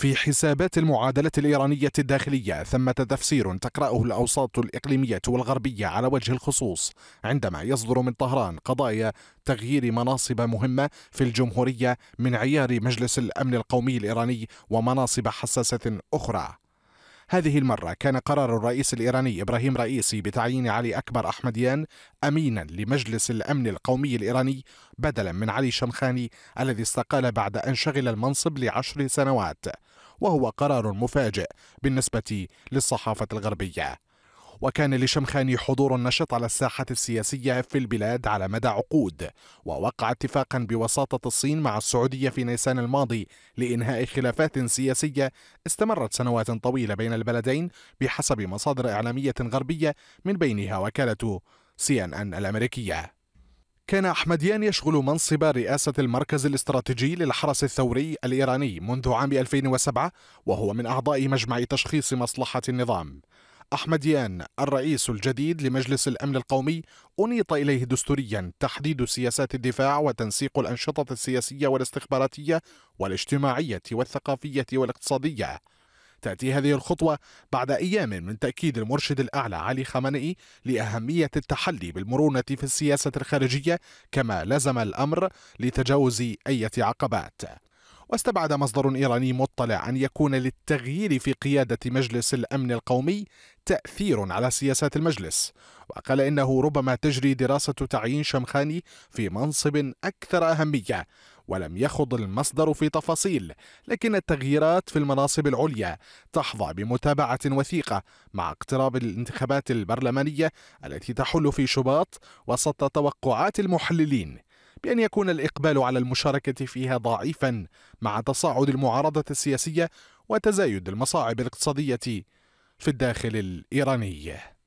في حسابات المعادلة الإيرانية الداخلية ثمة تفسير تقرأه الأوساط الإقليمية والغربية على وجه الخصوص عندما يصدر من طهران قضايا تغيير مناصب مهمة في الجمهورية من عيار مجلس الأمن القومي الإيراني ومناصب حساسة أخرى هذه المرة كان قرار الرئيس الإيراني إبراهيم رئيسي بتعيين علي أكبر أحمديان أمينا لمجلس الأمن القومي الإيراني بدلا من علي شمخاني الذي استقال بعد أن شغل المنصب لعشر سنوات وهو قرار مفاجئ بالنسبة للصحافة الغربية وكان لشمخاني حضور نشط على الساحة السياسية في البلاد على مدى عقود ووقع اتفاقا بوساطة الصين مع السعودية في نيسان الماضي لإنهاء خلافات سياسية استمرت سنوات طويلة بين البلدين بحسب مصادر إعلامية غربية من بينها وكالة سي ان ان الأمريكية كان أحمديان يشغل منصب رئاسة المركز الاستراتيجي للحرس الثوري الإيراني منذ عام 2007 وهو من أعضاء مجمع تشخيص مصلحة النظام أحمديان الرئيس الجديد لمجلس الأمن القومي أنيط إليه دستوريا تحديد سياسات الدفاع وتنسيق الأنشطة السياسية والاستخباراتية والاجتماعية والثقافية والاقتصادية تأتي هذه الخطوة بعد أيام من تأكيد المرشد الأعلى علي خامنئي لأهمية التحلي بالمرونة في السياسة الخارجية كما لزم الأمر لتجاوز أي عقبات واستبعد مصدر إيراني مطلع أن يكون للتغيير في قيادة مجلس الأمن القومي تأثير على سياسات المجلس وقال إنه ربما تجري دراسة تعيين شمخاني في منصب أكثر أهمية ولم يخض المصدر في تفاصيل لكن التغييرات في المناصب العليا تحظى بمتابعة وثيقة مع اقتراب الانتخابات البرلمانية التي تحل في شباط وسط توقعات المحللين بأن يكون الإقبال على المشاركة فيها ضعيفا مع تصاعد المعارضة السياسية وتزايد المصاعب الاقتصادية في الداخل الإيراني